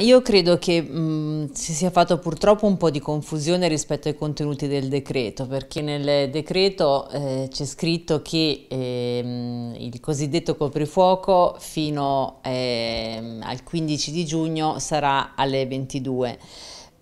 Io credo che mh, mm, si sia fatto purtroppo un po' di confusione rispetto ai contenuti del decreto, perché nel decreto eh, c'è scritto che eh, il cosiddetto coprifuoco fino eh, al 15 di giugno sarà alle 22,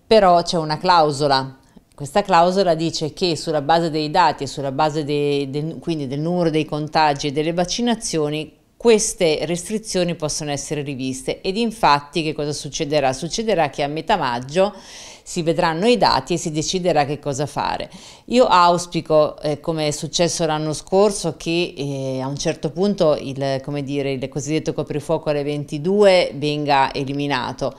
però c'è una clausola. Questa clausola dice che sulla base dei dati e sulla base dei, del, quindi del numero dei contagi e delle vaccinazioni queste restrizioni possono essere riviste ed infatti che cosa succederà? Succederà che a metà maggio si vedranno i dati e si deciderà che cosa fare. Io auspico, eh, come è successo l'anno scorso, che eh, a un certo punto il, dire, il cosiddetto coprifuoco alle 22 venga eliminato,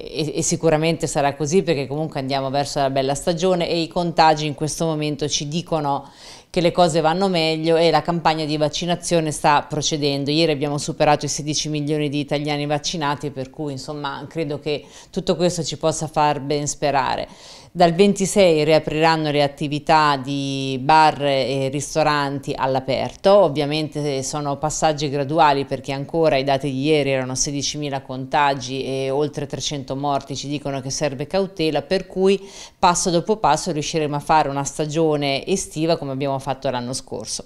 e, sicuramente sarà così perché comunque andiamo verso la bella stagione e i contagi in questo momento ci dicono che le cose vanno meglio e la campagna di vaccinazione sta procedendo. Ieri abbiamo superato i 16 milioni di italiani vaccinati, per cui insomma credo che tutto questo ci possa far ben sperare. Dal 26 riapriranno le attività di bar e ristoranti all'aperto, ovviamente eh, sono passaggi graduali perché ancora i dati di ieri erano 16.000 contagi e oltre 300 morti, ci dicono che serve cautela, per cui passo dopo passo riusciremo a fare una stagione estiva come abbiamo abbiamo fatto l'anno scorso.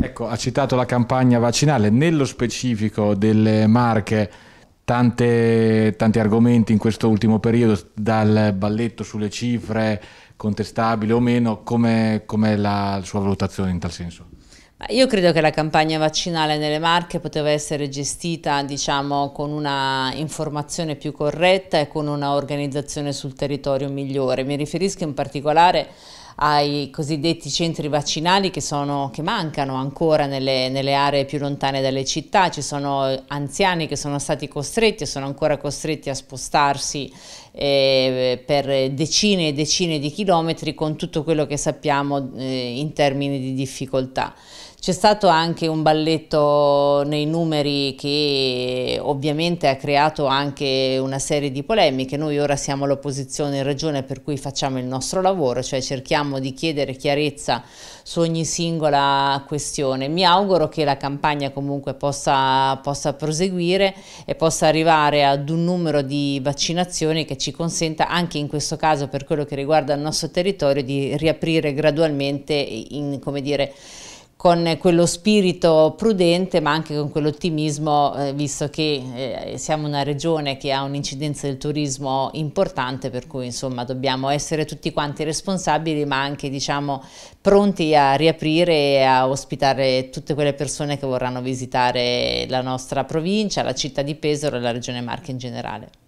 Ecco, ha citato la campagna vaccinale, nello specifico delle marche, tante, tanti argomenti in questo ultimo periodo, dal balletto sulle cifre, contestabile o meno, com'è, com'è la sua valutazione in tal senso? Io credo che la campagna vaccinale nelle Marche poteva essere gestita diciamo, con una informazione più corretta e con una organizzazione sul territorio migliore. Mi riferisco in particolare ai cosiddetti centri vaccinali che, sono, che mancano ancora nelle, nelle, aree più lontane dalle città, ci sono eh, anziani che sono stati costretti e sono ancora costretti a spostarsi eh, per decine e decine di chilometri con tutto quello che sappiamo eh, in termini di difficoltà. C'è stato anche un balletto nei numeri che ovviamente ha creato anche una serie di polemiche. Noi ora siamo l'opposizione in regione per cui facciamo il nostro lavoro, cioè cerchiamo di chiedere chiarezza su ogni singola questione. Mi auguro che la campagna comunque possa, possa proseguire e possa arrivare ad un numero di vaccinazioni che ci consenta anche in questo caso per quello che riguarda il nostro territorio di riaprire gradualmente in, come dire, con quello spirito prudente ma anche con quell'ottimismo eh, visto che eh, siamo una regione che ha un'incidenza del turismo importante per cui insomma dobbiamo essere tutti quanti responsabili ma anche diciamo pronti a riaprire e a ospitare tutte quelle persone che vorranno visitare la nostra provincia, la città di Pesaro e la regione Marche in generale.